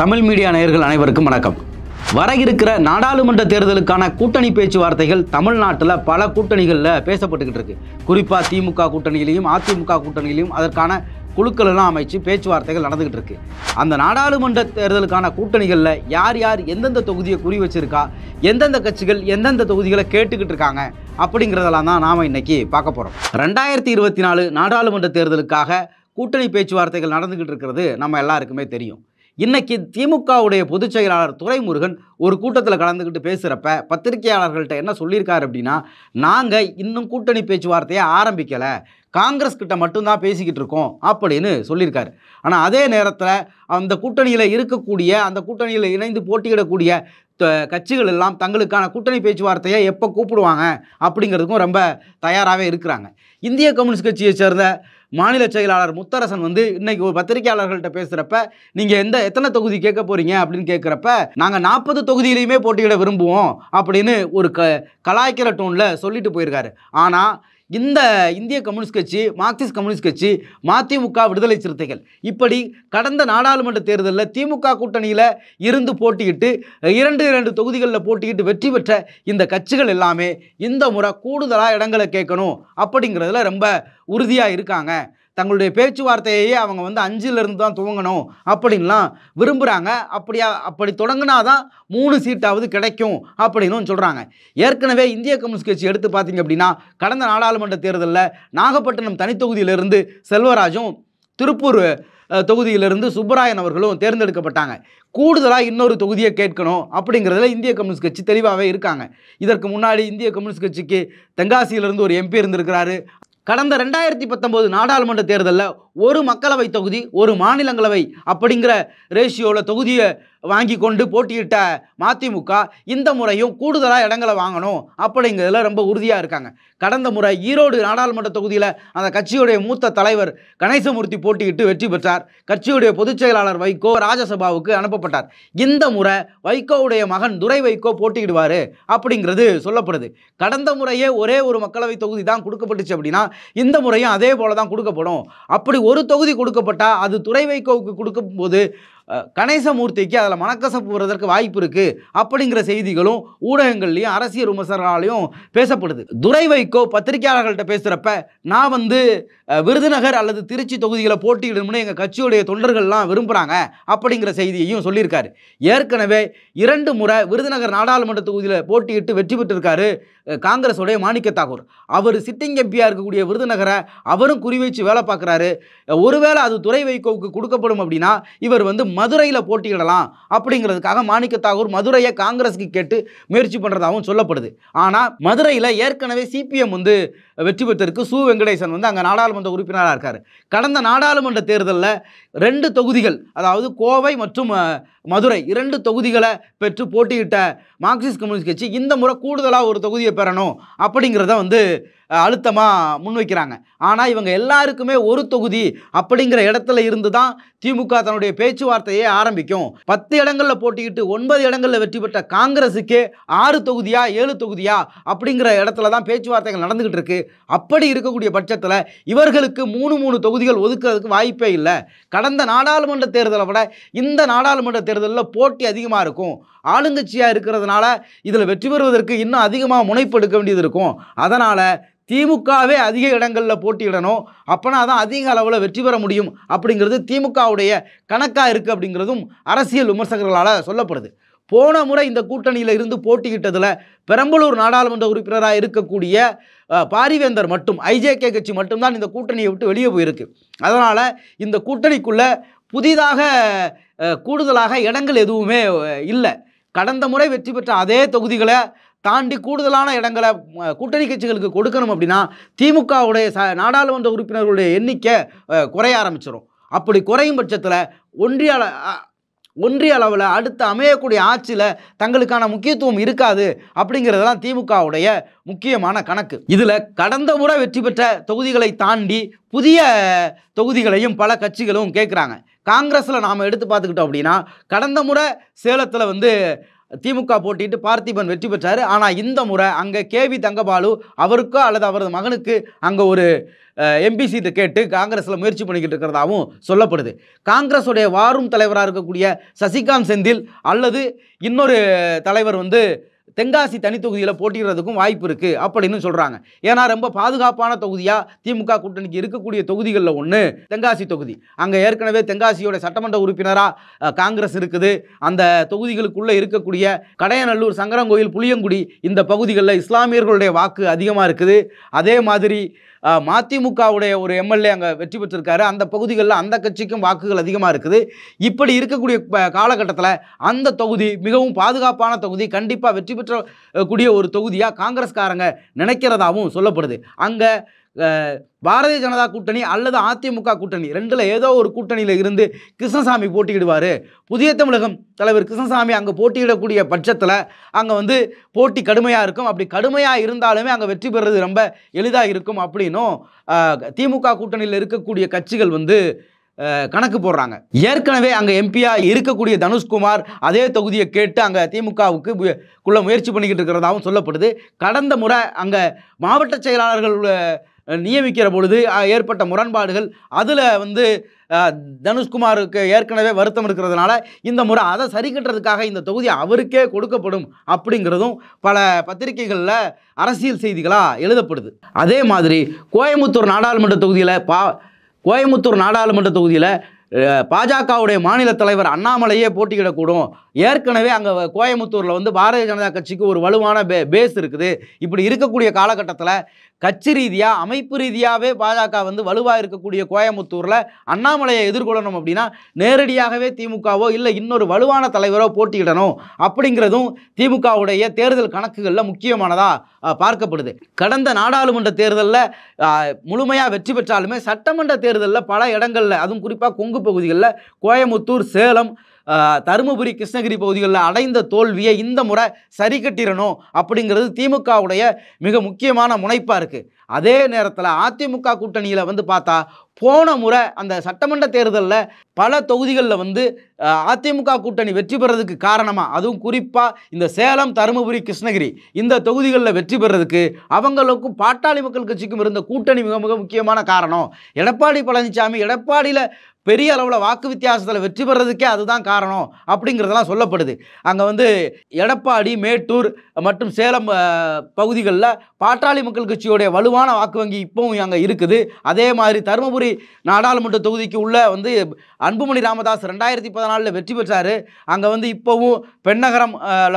Tamil media நேயர்கள் அனைவருக்கும் வணக்கம் வர இருக்கிற நாடாளுமன்ற தேர்தலுக்கான கூட்டணி பேச்சுவார்த்தைகள் தமிழ்நாட்டில் பல கூட்டணிகளில் பேசப்பட்டுக்கிட்டு இருக்கு குறிப்பாக திமுக கூட்டணியிலையும் அதிமுக கூட்டணியிலையும் அதற்கான குழுக்கள் எல்லாம் அமைச்சு பேச்சுவார்த்தைகள் நடந்துகிட்டு இருக்கு அந்த நாடாளுமன்ற தேர்தலுக்கான கூட்டணிகளில் யார் யார் எந்தெந்த தொகுதியை குறி வச்சிருக்கா எந்தெந்த கட்சிகள் எந்தெந்த தொகுதிகளை கேட்டுக்கிட்டு இருக்காங்க அப்படிங்கிறதெல்லாம் தான் நாம் இன்னைக்கு பார்க்க போகிறோம் ரெண்டாயிரத்தி இருபத்தி நாலு நாடாளுமன்ற தேர்தலுக்காக கூட்டணி பேச்சுவார்த்தைகள் நடந்துக்கிட்டு இருக்கிறது நம்ம எல்லாருக்குமே தெரியும் இன்னைக்கு திமுகவுடைய பொதுச் செயலாளர் துரைமுருகன் ஒரு கூட்டத்தில் கலந்துக்கிட்டு பேசுகிறப்ப பத்திரிகையாளர்கள்ட்ட என்ன சொல்லியிருக்காரு அப்படின்னா நாங்கள் இன்னும் கூட்டணி பேச்சுவார்த்தையை ஆரம்பிக்கலை காங்கிரஸ் கிட்ட மட்டும்தான் பேசிக்கிட்டு இருக்கோம் அப்படின்னு சொல்லியிருக்காரு ஆனால் அதே நேரத்தில் அந்த கூட்டணியில் இருக்கக்கூடிய அந்த கூட்டணியில் இணைந்து போட்டியிடக்கூடிய கட்சிகள் எல்லாம் தங்களுக்கான கூட்டணி பேச்சுவார்த்தையை எப்போ கூப்பிடுவாங்க அப்படிங்கிறதுக்கும் ரொம்ப தயாராகவே இருக்கிறாங்க இந்திய கம்யூனிஸ்ட் கட்சியை சேர்ந்த மாநில செயலாளர் முத்தரசன் வந்து இன்னைக்கு ஒரு பத்திரிகையாளர்கள்ட்ட பேசுகிறப்ப நீங்கள் எந்த எத்தனை தொகுதி கேட்க போகிறீங்க அப்படின்னு கேட்குறப்ப நாங்கள் நாற்பது தொகுதியிலையுமே போட்டியிட விரும்புவோம் அப்படின்னு ஒரு க கலாய்க்கிற டோனில் சொல்லிட்டு போயிருக்காரு ஆனால் இந்த இந்திய கம்யூனிஸ்ட் கட்சி மார்க்சிஸ்ட் கம்யூனிஸ்ட் கட்சி மதிமுக விடுதலை சிறுத்தைகள் இப்படி கடந்த நாடாளுமன்ற தேர்தலில் திமுக கூட்டணியில் இருந்து போட்டியிட்டு இரண்டு இரண்டு தொகுதிகளில் போட்டியிட்டு வெற்றி பெற்ற இந்த கட்சிகள் எல்லாமே இந்த முறை கூடுதலாக இடங்களை கேட்கணும் அப்படிங்கிறதுல ரொம்ப உறுதியாக இருக்காங்க தங்களுடைய பேச்சுவார்த்தையே அவங்க வந்து அஞ்சிலிருந்து தான் துவங்கணும் அப்படின்லாம் விரும்புகிறாங்க அப்படியா அப்படி தொடங்கினா தான் மூணு சீட்டாவது கிடைக்கும் அப்படின்னு சொல்கிறாங்க ஏற்கனவே இந்திய கம்யூனிஸ்ட் கட்சி எடுத்து பார்த்தீங்க அப்படின்னா கடந்த நாடாளுமன்ற தேர்தலில் நாகப்பட்டினம் தனித்தொகுதியிலிருந்து செல்வராஜும் திருப்பூர் தொகுதியிலிருந்து சுப்பராயன் அவர்களும் தேர்ந்தெடுக்கப்பட்டாங்க கூடுதலாக இன்னொரு தொகுதியை கேட்கணும் அப்படிங்கிறதுல இந்திய கம்யூனிஸ்ட் கட்சி தெளிவாகவே இருக்காங்க இதற்கு முன்னாடி இந்திய கம்யூனிஸ்ட் கட்சிக்கு தென்காசியிலிருந்து ஒரு எம்பி இருந்திருக்கிறாரு கடந்த ரெண்டாயிரத்தி பத்தொம்போது நாடாளுமன்ற தேர்தலில் ஒரு மக்களவை தொகுதி ஒரு மாநிலங்களவை அப்படிங்கிற ரேஷியோவில் தொகுதியை வாங்கி கொண்டு போட்டியிட்ட மதிமுக இந்த முறையும் கூடுதலாக இடங்களை வாங்கணும் அப்படிங்கிறதுல ரொம்ப உறுதியாக இருக்காங்க கடந்த முறை ஈரோடு நாடாளுமன்ற தொகுதியில் அந்த கட்சியுடைய மூத்த தலைவர் கணேசமூர்த்தி போட்டியிட்டு வெற்றி பெற்றார் கட்சியுடைய பொதுச் செயலாளர் வைகோ ராஜசபாவுக்கு அனுப்பப்பட்டார் இந்த முறை வைகோவுடைய மகன் துரை வைகோ போட்டியிடுவார் அப்படிங்கிறது சொல்லப்படுது கடந்த முறையே ஒரே ஒரு மக்களவை தொகுதி தான் கொடுக்கப்பட்டுச்சு அப்படின்னா இந்த முறையும் அதே போல தான் கொடுக்கப்படும் அப்படி ஒரு தொகுதி கொடுக்கப்பட்டால் அது துறை வைகோவுக்கு கொடுக்கும்போது கணேசமூர்த்திக்கு அதில் மனக்கசப்பு வருவதற்கு வாய்ப்பு இருக்குது அப்படிங்கிற செய்திகளும் ஊடகங்கள்லேயும் அரசியல் விமர்சனாலையும் பேசப்படுது துரை வைகோ பத்திரிகையாளர்கள்ட்ட பேசுகிறப்ப நான் வந்து விருதுநகர் அல்லது திருச்சி தொகுதிகளை போட்டியிடணும்னு எங்கள் கட்சியுடைய தொண்டர்கள்லாம் விரும்புகிறாங்க அப்படிங்கிற செய்தியையும் சொல்லியிருக்காரு ஏற்கனவே இரண்டு முறை விருதுநகர் நாடாளுமன்ற தொகுதியில் போட்டியிட்டு வெற்றி பெற்றிருக்காரு காங்கிரஸுடைய மாணிக்க தாகூர் அவர் சிட்டிங் எம்பியாக இருக்கக்கூடிய விருதுநகரை அவரும் குறிவைச்சு வேலை பார்க்குறாரு ஒருவேளை அது துறை வைகோவுக்கு கொடுக்கப்படும் அப்படின்னா இவர் வந்து மதுரையில் போட்டியிடலாம் அப்படிங்கிறதுக்காக மாணிக்க தாகூர் மதுரையை காங்கிரஸுக்கு கேட்டு முயற்சி பண்ணுறதாகவும் சொல்லப்படுது ஆனால் மதுரையில் ஏற்கனவே சிபிஎம் வந்து வெற்றி பெற்றிருக்கு சு வெங்கடேசன் வந்து அங்கே நாடாளுமன்ற சட்டமன்ற உறுப்பினராக இருக்கார் கடந்த நாடாளுமன்ற தேர்தலில் ரெண்டு தொகுதிகள் அதாவது கோவை மற்றும் மதுரை இரண்டு தொகுதிகளை பெற்று போட்டியிட்ட மார்க்சிஸ்ட் கம்யூனிஸ்ட் கட்சி இந்த முறை கூடுதலாக ஒரு தொகுதியை பெறணும் அப்படிங்கிறத வந்து அழுத்தமாக முன்வைக்கிறாங்க ஆனால் இவங்க எல்லாருக்குமே ஒரு தொகுதி அப்படிங்கிற இடத்துல இருந்து தான் திமுக தன்னுடைய பேச்சுவார்த்தையே ஆரம்பிக்கும் பத்து இடங்களில் போட்டிக்கிட்டு ஒன்பது இடங்களில் வெற்றி பெற்ற காங்கிரஸுக்கே ஆறு தொகுதியா ஏழு தொகுதியா அப்படிங்கிற இடத்துல தான் பேச்சுவார்த்தைகள் நடந்துகிட்டு இருக்கு அப்படி இருக்கக்கூடிய பட்சத்தில் இவர் இவர்களுக்கு மூணு மூணு தொகுதிகள் ஒதுக்குறதுக்கு வாய்ப்பே இல்லை கடந்த நாடாளுமன்ற தேர்தலை விட இந்த நாடாளுமன்ற தேர்தலில் போட்டி அதிகமாக இருக்கும் ஆளுங்கட்சியாக இருக்கிறதுனால இதில் வெற்றி பெறுவதற்கு இன்னும் அதிகமாக முனைப்பு எடுக்க வேண்டியது இருக்கும் அதனால் திமுகவே அதிக இடங்களில் போட்டியிடணும் அப்போனா தான் அதிக அளவில் வெற்றி பெற முடியும் அப்படிங்கிறது திமுகவுடைய கணக்காக இருக்குது அப்படிங்கிறதும் அரசியல் விமர்சகர்களால் சொல்லப்படுது போன முறை இந்த கூட்டணியில் இருந்து போட்டியிட்டதில் பெரம்பலூர் நாடாளுமன்ற உறுப்பினராக இருக்கக்கூடிய பாரிவேந்தர் மட்டும் ஐஜேகே கட்சி மட்டும்தான் இந்த கூட்டணியை விட்டு வெளியே போயிருக்கு அதனால் இந்த கூட்டணிக்குள்ளே புதிதாக கூடுதலாக இடங்கள் எதுவுமே இல்லை கடந்த முறை வெற்றி பெற்ற அதே தொகுதிகளை தாண்டி கூடுதலான இடங்களை கூட்டணி கட்சிகளுக்கு கொடுக்கணும் அப்படின்னா திமுகவுடைய ச நாடாளுமன்ற உறுப்பினர்களுடைய எண்ணிக்கை குறைய ஆரம்பிச்சிடும் அப்படி குறையும் பட்சத்தில் ஒன்றிய ஒன்றிய அளவில் அடுத்து அமையக்கூடிய ஆட்சியில் தங்களுக்கான முக்கியத்துவம் இருக்காது அப்படிங்கிறதெல்லாம் திமுகவுடைய முக்கியமான கணக்கு இதில் கடந்த முறை வெற்றி பெற்ற தொகுதிகளை தாண்டி புதிய தொகுதிகளையும் பல கட்சிகளும் கேட்குறாங்க காங்கிரஸில் நாம் எடுத்து பார்த்துக்கிட்டோம் அப்படின்னா கடந்த முறை சேலத்தில் வந்து திமுக போட்டிட்டு பார்த்திபன் வெற்றி பெற்றார் ஆனால் இந்த முறை அங்கே கேவி தங்கபாலு அவருக்கோ அல்லது அவரது மகனுக்கு அங்கே ஒரு எம்பி சீட்டு கேட்டு காங்கிரஸில் முயற்சி பண்ணிக்கிட்டு இருக்கிறதாகவும் சொல்லப்படுது காங்கிரஸுடைய வாரும் தலைவராக இருக்கக்கூடிய சசிகாந்த் செந்தில் அல்லது இன்னொரு தலைவர் வந்து தென்காசி தனி தொகுதியில் போட்டிடுறதுக்கும் வாய்ப்பு இருக்குது அப்படின்னு சொல்கிறாங்க ஏன்னா ரொம்ப பாதுகாப்பான தொகுதியாக திமுக கூட்டணிக்கு இருக்கக்கூடிய தொகுதிகளில் ஒன்று தென்காசி தொகுதி அங்கே ஏற்கனவே தென்காசியோட சட்டமன்ற உறுப்பினராக காங்கிரஸ் இருக்குது அந்த தொகுதிகளுக்குள்ளே இருக்கக்கூடிய கடையநல்லூர் சங்கரங்கோயில் புளியங்குடி இந்த பகுதிகளில் இஸ்லாமியர்களுடைய வாக்கு அதிகமாக இருக்குது அதே மாதிரி மதிமுகவுடைய ஒரு எம்எல்ஏ அங்கே வெற்றி பெற்றிருக்காரு அந்த பகுதிகளில் அந்த கட்சிக்கும் வாக்குகள் அதிகமாக இருக்குது இப்படி இருக்கக்கூடிய காலகட்டத்தில் அந்த தொகுதி மிகவும் பாதுகாப்பான தொகுதி கண்டிப்பாக வெற்றி பெற்றக்கூடிய ஒரு தொகுதியாக காங்கிரஸ்காரங்க நினைக்கிறதாகவும் சொல்லப்படுது அங்கே பாரதிய ஜனதா கூட்டணி அல்லது அதிமுக கூட்டணி ரெண்டில் ஏதோ ஒரு கூட்டணியில் இருந்து கிருஷ்ணசாமி போட்டியிடுவார் புதிய தமிழகம் தலைவர் கிருஷ்ணசாமி அங்கே போட்டியிடக்கூடிய பட்சத்தில் அங்கே வந்து போட்டி கடுமையாக இருக்கும் அப்படி கடுமையாக இருந்தாலுமே அங்கே வெற்றி பெறுறது ரொம்ப எளிதாக இருக்கும் அப்படின்னும் திமுக கூட்டணியில் இருக்கக்கூடிய கட்சிகள் வந்து கணக்கு போடுறாங்க ஏற்கனவே அங்கே எம்பியாக இருக்கக்கூடிய தனுஷ்குமார் அதே தொகுதியை கேட்டு அங்கே திமுகவுக்கு குள்ள முயற்சி பண்ணிக்கிட்டு இருக்கிறதாகவும் சொல்லப்படுது கடந்த முறை அங்கே மாவட்ட செயலாளர்கள் நியமிக்கிற பொழுது ஏற்பட்ட முரண்பாடுகள் அதில் வந்து தனுஷ்குமாருக்கு ஏற்கனவே வருத்தம் இருக்கிறதுனால இந்த முறை அதை சரி கட்டுறதுக்காக இந்த தொகுதி அவருக்கே கொடுக்கப்படும் அப்படிங்கிறதும் பல பத்திரிகைகளில் அரசியல் செய்திகளாக எழுதப்படுது அதே மாதிரி கோயம்புத்தூர் நாடாளுமன்ற தொகுதியில் பா கோயம்புத்தூர் நாடாளுமன்ற தொகுதியில் பாஜகவுடைய மாநில தலைவர் அண்ணாமலையே போட்டியிடக்கூடும் ஏற்கனவே அங்கே கோயம்புத்தூரில் வந்து பாரதிய ஜனதா கட்சிக்கு ஒரு வலுவான பே பேஸ் இருக்குது இப்படி இருக்கக்கூடிய காலகட்டத்தில் கட்சி ரீதியாக அமைப்பு ரீதியாகவே பாஜக வந்து வலுவாக இருக்கக்கூடிய கோயம்புத்தூரில் அண்ணாமலையை எதிர்கொள்ளணும் அப்படின்னா நேரடியாகவே திமுகவோ இல்லை இன்னொரு வலுவான தலைவரோ போட்டியிடணும் அப்படிங்கிறதும் திமுகவுடைய தேர்தல் கணக்குகளில் முக்கியமானதாக பார்க்கப்படுது கடந்த நாடாளுமன்ற தேர்தலில் முழுமையாக வெற்றி பெற்றாலுமே சட்டமன்ற தேர்தலில் பல இடங்களில் அதுவும் குறிப்பாக கொங்கு பகுதிகளில் கோயம்புத்தூர் சேலம் தருமபுரி கிருஷ்ணகிரி பகுதிகளில் அடைந்த தோல்வியை இந்த முறை சரி கட்டிடணும் அப்படிங்கிறது திமுகவுடைய மிக முக்கியமான முனைப்பாக இருக்குது அதே நேரத்தில் அதிமுக கூட்டணியில் வந்து பார்த்தா போன முறை அந்த சட்டமன்ற தேர்தலில் பல தொகுதிகளில் வந்து அதிமுக கூட்டணி வெற்றி பெறதுக்கு காரணமாக அதுவும் குறிப்பாக இந்த சேலம் தருமபுரி கிருஷ்ணகிரி இந்த தொகுதிகளில் வெற்றி பெறதுக்கு அவங்களுக்கும் பாட்டாளி மக்கள் கட்சிக்கும் இருந்த கூட்டணி மிக மிக முக்கியமான காரணம் எடப்பாடி பழனிசாமி எடப்பாடியில் பெரிய அளவில் வாக்கு வித்தியாசத்தில் வெற்றி பெறதுக்கே அதுதான் காரணம் அப்படிங்கிறதெல்லாம் சொல்லப்படுது அங்கே வந்து எடப்பாடி மேட்டூர் மற்றும் சேலம் பகுதிகளில் பாட்டாளி மக்கள் கட்சியுடைய வலுவான வாக்கு வங்கி இப்போவும் அங்கே இருக்குது அதே மாதிரி தருமபுரி நாடாளுமன்ற தொகுதிக்கு உள்ள வந்து அன்புமணி ராமதாஸ் ரெண்டாயிரத்தி பதினாலில் வெற்றி பெற்றார் அங்கே வந்து இப்போவும் பெண்ணகரம்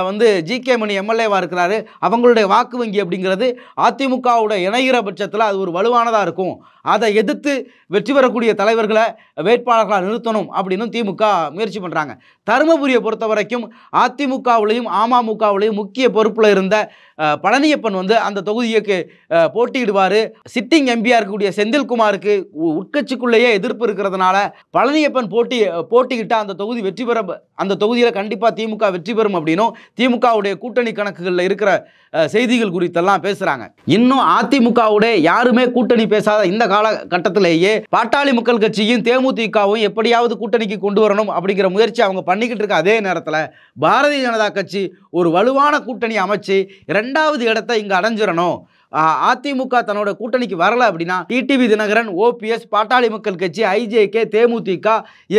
வந்து ஜி கே மணி எம்எல்ஏவாக இருக்கிறாரு அவங்களுடைய வாக்கு வங்கி அப்படிங்கிறது அதிமுகவுடைய இணைகிற பட்சத்தில் அது ஒரு வலுவானதாக இருக்கும் அதை எதிர்த்து வெற்றி பெறக்கூடிய தலைவர்களை வேட்பாளர்களாக நிறுத்தணும் அப்படின்னு திமுக முயற்சி பண்ணுறாங்க தருமபுரியை பொறுத்த வரைக்கும் அதிமுகவிலையும் அமமுகவிலையும் முக்கிய பொறுப்பில் இருந்த பழனியப்பன் வந்து அந்த தொகுதியைக்கு போட்டியிடுவார் சிட்டிங் எம்பியாக இருக்கக்கூடிய செந்தில்குமாருக்கு உட்கட்சிக்குள்ளேயே எதிர்ப்பு இருக்கிறதுனால பழனியப்பன் போட்டி போட்டிக்கிட்டால் அந்த தொகுதி வெற்றி பெற அந்த தொகுதியில் கண்டிப்பாக திமுக வெற்றி பெறும் அப்படின்னும் திமுகவுடைய கூட்டணி கணக்குகளில் இருக்கிற செய்திகள் குறித்தெல்லாம் பேசுகிறாங்க இன்னும் அதிமுகவுடைய யாருமே கூட்டணி பேசாத இந்த காலகட்டத்திலேயே பாட்டாளி மக்கள் கட்சியும் தேமுதிகவும் எப்படியாவது கூட்டணிக்கு கொண்டு வரணும் அப்படிங்கிற முயற்சி அவங்க பண்ணிக்கிட்டு இருக்க அதே நேரத்தில் பாரதிய ஜனதா கட்சி ஒரு வலுவான கூட்டணி அமைச்சு இரண்டு ரெண்டாவது இடத்த இங்கே அடைஞ்சிடணும் அதிமுக தன்னோட கூட்டணிக்கு வரல அப்படின்னா டிடிவி தினகரன் ஓபிஎஸ் பாட்டாளி மக்கள் கட்சி ஐஜேகே தேமுதிக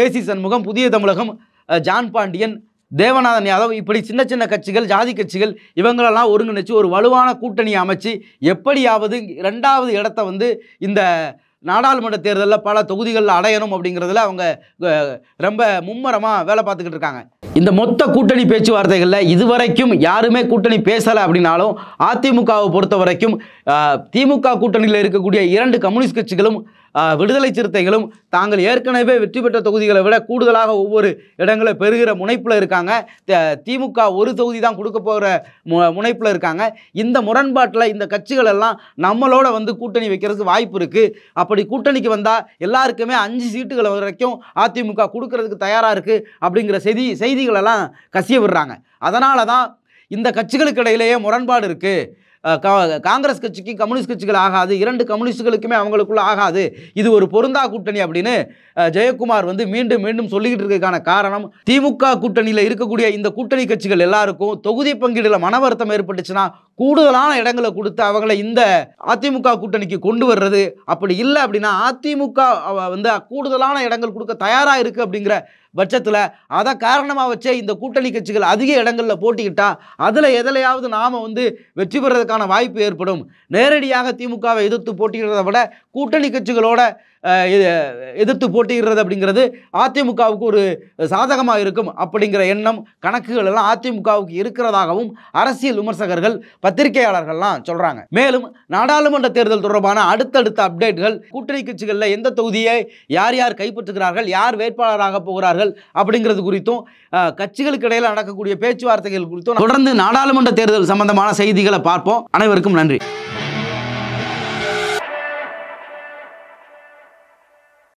ஏசி சண்முகம் புதிய தமிழகம் ஜான் பாண்டியன் தேவநாதன் யாதவ் இப்படி சின்ன சின்ன கட்சிகள் ஜாதி கட்சிகள் இவங்களெல்லாம் ஒருங்கிணைச்சு ஒரு வலுவான கூட்டணி அமைச்சு எப்படியாவது ரெண்டாவது இடத்த வந்து இந்த நாடாளுமன்ற தேர்தலில் பல தொகுதிகளில் அடையணும் அப்படிங்கிறதுல அவங்க ரொம்ப மும்மரமாக வேலை பார்த்துக்கிட்டு இருக்காங்க இந்த மொத்த கூட்டணி பேச்சுவார்த்தைகளில் இதுவரைக்கும் யாருமே கூட்டணி பேசலை அப்படின்னாலும் அதிமுகவை பொறுத்த வரைக்கும் திமுக கூட்டணியில் இருக்கக்கூடிய இரண்டு கம்யூனிஸ்ட் கட்சிகளும் விடுதலை சிறுத்தைகளும் தாங்கள் ஏற்கனவே வெற்றி பெற்ற தொகுதிகளை விட கூடுதலாக ஒவ்வொரு இடங்களை பெறுகிற முனைப்பில் இருக்காங்க திமுக ஒரு தொகுதி தான் கொடுக்க போகிற மு முனைப்பில் இருக்காங்க இந்த முரண்பாட்டில் இந்த கட்சிகள் எல்லாம் நம்மளோட வந்து கூட்டணி வைக்கிறதுக்கு வாய்ப்பு இருக்குது அப்படி கூட்டணிக்கு வந்தால் எல்லாருக்குமே அஞ்சு சீட்டுகள் வரைக்கும் அதிமுக கொடுக்கறதுக்கு தயாராக இருக்குது அப்படிங்கிற செய்தி செய்திகளெல்லாம் கசிய விடுறாங்க அதனால தான் இந்த கட்சிகளுக்கு இடையிலேயே முரண்பாடு இருக்குது காங்கிரஸ் கட்சிக்கு கம்யூனிஸ்ட் கட்சிகள் ஆகாது இரண்டு கம்யூனிஸ்டுகளுக்குமே அவங்களுக்குள்ள ஆகாது இது ஒரு பொருந்தா கூட்டணி அப்படின்னு ஜெயக்குமார் வந்து மீண்டும் மீண்டும் சொல்லிக்கிட்டு இருக்கிறதுக்கான காரணம் திமுக கூட்டணியில் இருக்கக்கூடிய இந்த கூட்டணி கட்சிகள் எல்லாருக்கும் தொகுதி பங்கீடில் மன வருத்தம் ஏற்பட்டுச்சுன்னா கூடுதலான இடங்களை கொடுத்து அவங்கள இந்த அதிமுக கூட்டணிக்கு கொண்டு வர்றது அப்படி இல்லை அப்படின்னா அதிமுக வந்து கூடுதலான இடங்கள் கொடுக்க தயாராக இருக்குது அப்படிங்கிற பட்சத்தில் அதை காரணமாக வச்சே இந்த கூட்டணி கட்சிகள் அதிக இடங்களில் போட்டிக்கிட்டால் அதில் எதிலையாவது நாம் வந்து வெற்றி பெறுறதுக்கான வாய்ப்பு ஏற்படும் நேரடியாக திமுகவை எதிர்த்து போட்டிக்கிறத விட கூட்டணி கட்சிகளோட எதிர்த்து போட்டிடுறது அப்படிங்கிறது அதிமுகவுக்கு ஒரு சாதகமாக இருக்கும் அப்படிங்கிற எண்ணம் கணக்குகள் எல்லாம் அதிமுகவுக்கு இருக்கிறதாகவும் அரசியல் விமர்சகர்கள் பத்திரிகையாளர்கள்லாம் சொல்கிறாங்க மேலும் நாடாளுமன்ற தேர்தல் தொடர்பான அடுத்தடுத்த அப்டேட்கள் கூட்டணி கட்சிகளில் எந்த தொகுதியை யார் யார் கைப்பற்றுகிறார்கள் யார் வேட்பாளராக போகிறார்கள் அப்படிங்கிறது குறித்தும் கட்சிகளுக்கு இடையில் நடக்கக்கூடிய பேச்சுவார்த்தைகள் குறித்தும் தொடர்ந்து நாடாளுமன்ற தேர்தல் சம்பந்தமான செய்திகளை பார்ப்போம் அனைவருக்கும் நன்றி